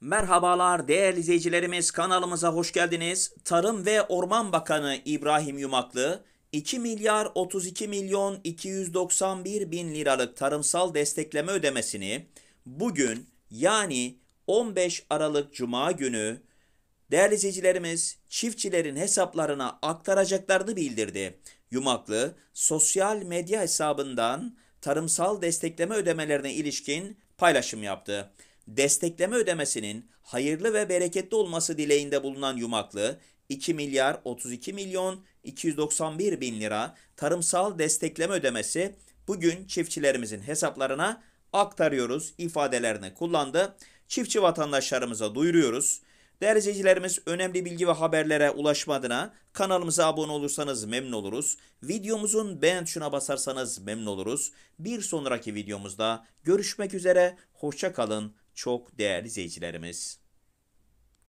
Merhabalar değerli izleyicilerimiz kanalımıza hoş geldiniz. Tarım ve Orman Bakanı İbrahim Yumaklı 2 milyar 32 milyon 291 bin liralık tarımsal destekleme ödemesini bugün yani 15 Aralık Cuma günü değerli izleyicilerimiz çiftçilerin hesaplarına aktaracaklarını bildirdi. Yumaklı sosyal medya hesabından tarımsal destekleme ödemelerine ilişkin paylaşım yaptı destekleme ödemesinin hayırlı ve bereketli olması dileğinde bulunan Yumaklı, 2 milyar 32 milyon 291 bin lira tarımsal destekleme ödemesi bugün çiftçilerimizin hesaplarına aktarıyoruz ifadelerini kullandı. Çiftçi vatandaşlarımıza duyuruyoruz. Değerli izleyicilerimiz önemli bilgi ve haberlere ulaşmadığına kanalımıza abone olursanız memnun oluruz. Videomuzun beğen tuşuna basarsanız memnun oluruz. Bir sonraki videomuzda görüşmek üzere, hoşça kalın, çok değerli izleyicilerimiz.